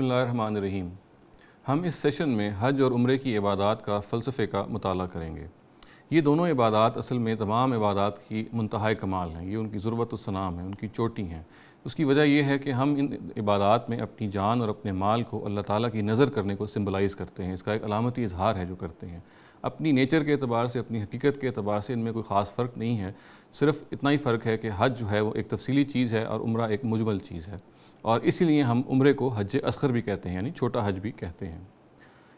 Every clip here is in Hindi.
बसमीम हम इस सेशन में हज और उम्र की इबादत का फ़लसफ़े का मताल करेंगे ये दोनों इबादत असल में तमाम इबादत की मनतहा कमाल हैं ये उनकी ज़रूरत सनाम है उनकी चोटी हैं उसकी वजह यह है कि हम इन इबादत में अपनी जान और अपने माल को अल्लाह ताली की नज़र करने को सिम्बलाइज़ करते हैं इसका एक अलामती इजहार है जो करते हैं अपनी नेचर के अतबार से अपनी हकीकत के अतबार से इनमें कोई ख़ास फ़र्क नहीं है सिर्फ इतना ही फ़र्क है कि हज जो है वो एक तफसली चीज़ है और उम्र एक मुजमल चीज़ है और इसीलिए हम उम्र को हज असगर भी कहते हैं यानी छोटा हज भी कहते हैं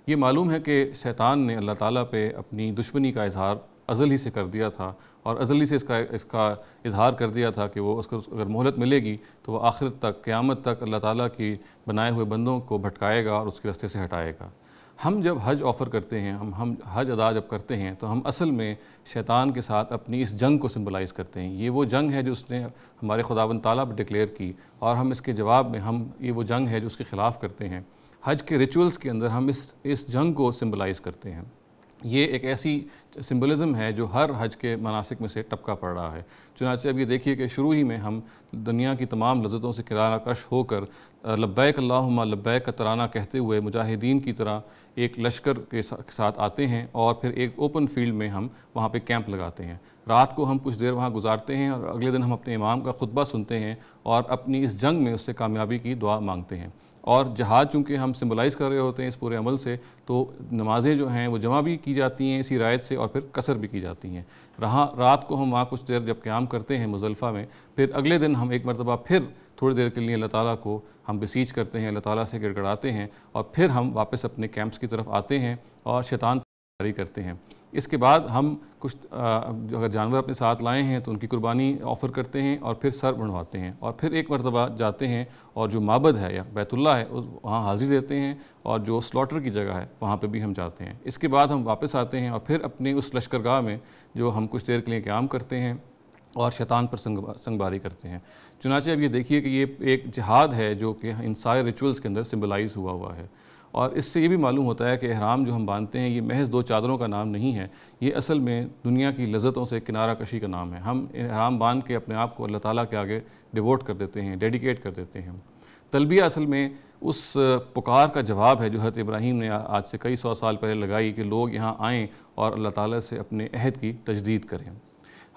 ये मालूम है कि शैतान ने अल्लाह ताला पे अपनी दुश्मनी का इजहार अजल ही से कर दिया था और अजल ही से इसका इसका इजहार कर दिया था कि वो उसको अगर मोहलत मिलेगी तो वह आखिर तक क़्यामत तक अल्लाह ताला की बनाए हुए बंदों को भटकाएगा और उसके रास्ते से हटाएगा हम जब हज ऑफ़र करते हैं हम हम हज अदा जब करते हैं तो हम असल में शैतान के साथ अपनी इस जंग को सिम्बलाइज़ करते हैं ये वो जंग है जो उसने हमारे खुदावन ताला पर डिक्लेयर की और हम इसके जवाब में हम ये वो जंग है जो उसके ख़िलाफ़ करते हैं हज के रिचुअल्स के अंदर हम इस इस जंग को सिम्बलाइज़ करते हैं ये एक ऐसी सिंबलिज्म है जो हर हज के मनासिक में से टपका पड़ रहा है चुनाचे अब ये देखिए कि शुरू ही में हम दुनिया की तमाम लज्जतों से किराना कश होकर लब्बैक अल्लाहुम्मा लब्बैक तराना कहते हुए मुजाहिदीन की तरह एक लश्कर के साथ आते हैं और फिर एक ओपन फील्ड में हम वहाँ पे कैंप लगाते हैं रात को हम कुछ देर वहाँ गुजारते हैं और अगले दिन हम अपने इमाम का खुतबा सुनते हैं और अपनी इस जंग में उससे कामयाबी की दुआ मांगते हैं और जहाज़ चूँकि हम सिम्बलाइज़ कर रहे होते हैं इस पूरे अमल से तो नमाज़ें जो हैं वो जमा भी की जाती हैं इसी रायत से और फिर कसर भी की जाती हैं रहा रात को हम वहाँ कुछ देर जब क्याम करते हैं मुजल्फ़ा में फिर अगले दिन हम एक मरतबा फिर थोड़ी देर के लिए अल्लाह ताला को हम बसीज करते हैं अल्लाह ताला से गिड़गड़ाते हैं और फिर हम वापस अपने कैंप्स की तरफ आते हैं और शैतान जारी करते हैं इसके बाद हम कुछ अगर जानवर अपने साथ लाए हैं तो उनकी कुर्बानी ऑफ़र करते हैं और फिर सर बढ़वाते हैं और फिर एक मरतबा जाते हैं और जो माबद है या बैतुल्ला है उस वहाँ हाज़िर देते हैं और जो स्लॉटर की जगह है वहाँ पे भी हम जाते हैं इसके बाद हम वापस आते हैं और फिर अपने उस लश्करगाह में जो हम कुछ देर के लिए क्याम करते हैं और शैतान पर संगबारी करते हैं चुनाचे अब ये देखिए कि ये एक जहाद है जो कि इन सारे रिचुअल्स के अंदर सिम्बलाइज़ हुआ हुआ है और इससे ये भी मालूम होता है कि अहराम जो हम बांधते हैं ये महज दो चादरों का नाम नहीं है ये असल में दुनिया की लजतों से किनारा कशी का नाम है हम अहराम बांध के अपने आप को अल्लाह ताला के आगे डिवोट कर देते हैं डेडिकेट कर देते हैं तलबिया असल में उस पुकार का जवाब है जो हज़रत इब्राहिम ने आज से कई सौ साल पहले लगाई कि लोग यहाँ आएँ और अल्लाह ताली से अपने अहद की तजदीद करें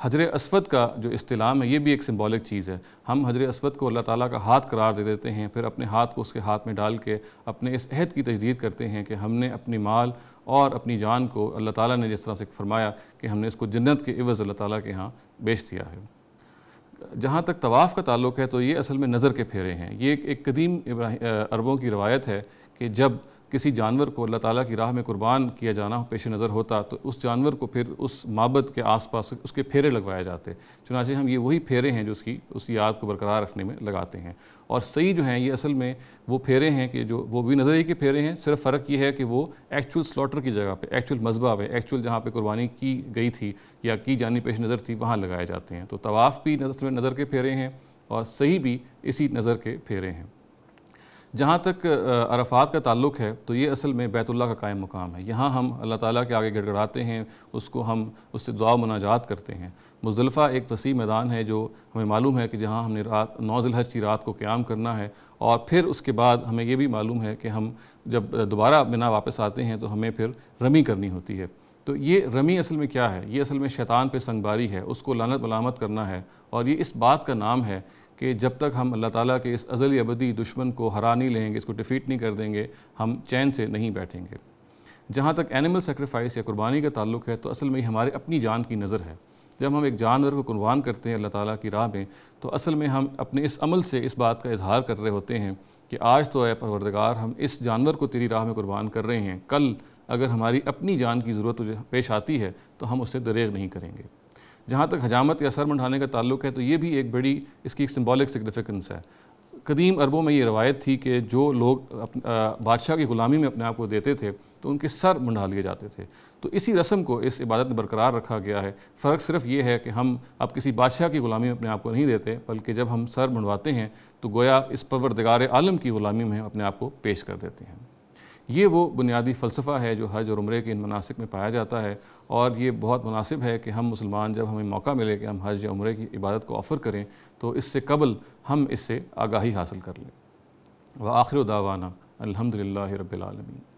हजर असवद का जो इस्तेलाम है ये भी एक सिंबॉलिक चीज़ है हम हजर असवद को अल्लाह ताला का हाथ करार दे देते हैं फिर अपने हाथ को उसके हाथ में डाल के अपने इस अहद की तजदीद करते हैं कि हमने अपनी माल और अपनी जान को अल्लाह ताला ने जिस तरह से फरमाया कि हमने इसको जन्नत के इवज़ अल्लाह ताला के यहाँ बेच दिया है जहाँ तक तवाफ़ का ताल्लुक है तो ये असल में नज़र के फेरे हैं ये एक कदीम अरबों की रवायत है कि जब किसी जानवर को अल्लाह ताला की राह में कुर्बान किया जाना पेश नज़र होता तो उस जानवर को फिर उस माबद के आसपास उसके फेरे लगवाए जाते चुनाचे हम ये वही फेरे हैं जो उसकी उस याद को बरकरार रखने में लगाते हैं और सही जो हैं ये असल में वो फेरे हैं कि जो वो भी नजर ही के फेरे हैं सिर्फ फ़र्क ये है कि वो एक्चुअल स्लॉटर की जगह पे एक्चुअल मजबा पे एक्चुअल जहाँ पे कुर्बानी की गई थी या की जानी पेश नज़र थी वहाँ लगाए जाते हैं तो तवाफ़ भी नज़र के फेरे हैं और सही भी इसी नज़र के फेरे हैं जहाँ तक अरफात का ताल्लुक है तो ये असल में बैतुल्ला का कायम मुकाम है यहाँ हम अल्लाह ताला के आगे गड़गड़ाते हैं उसको हम उससे दुआ मुनाजात करते हैं मुजलफ़ा एक वसी मैदान है जो हमें मालूम है कि जहाँ हमने रात नौजल हज की रात को क़्याम करना है और फिर उसके बाद हमें ये भी मालूम है कि हम जब दोबारा बिना वापस आते हैं तो हमें फिर रमी करनी होती है तो ये रमी असल में क्या है ये असल में शैतान पे संगबारी है उसको लानत मलामत करना है और ये इस बात का नाम है कि जब तक हम अल्लाह ताला के इस अज़ली अबदी दुश्मन को हरा नहीं लेंगे इसको डिफ़ीट नहीं कर देंगे हम चैन से नहीं बैठेंगे जहाँ तक एनिमल सेक्रीफाइस या कुर्बानी का ताल्लुक है तो असल में हमारे अपनी जान की नज़र है जब हम एक जानवर को कुर्बान करते हैं अल्लाह ताला की राह में तो असल में हम अपने इस अमल से इस बात का इजहार कर रहे होते हैं कि आज तो है परवरदगार हम इस जानवर को तेरी राह में कुर्बान कर रहे हैं कल अगर हमारी अपनी जान की ज़रूरत पेश आती है तो हम उससे दरेग नहीं करेंगे जहाँ तक हजामत या सर मंडाने का ताल्लुक है तो ये भी एक बड़ी इसकी एक सिम्बॉलिक सिग्निफिकेंस है कदीम अरबों में ये रवायत थी कि जो लोग बादशाह की ग़ुलामी में अपने आप को देते थे तो उनके सर मंडा लिए जाते थे तो इसी रस्म को इस इबादत में बरकरार रखा गया है फ़र्क सिर्फ ये है कि हम अब किसी बादशाह की ग़ुलामी में अपने आप को नहीं देते बल्कि जब हम सर मंडवाते हैं तो गोया इस परवरदगार आलम की ग़ुलामी में अपने आप को पेश कर देते हैं ये वो बुनियादी फ़लसफ़ा है जो हज और उम्र के इन मनासिक में पाया जाता है और ये बहुत मुनासिब है कि हम मुसलमान जब हमें मौका मिले कि हम हज या उम्र की इबादत को ऑफ़र करें तो इससे कबल हम इससे आगाही हासिल कर लें व आखिर दावाना अलहमदिल्ला रबालमीन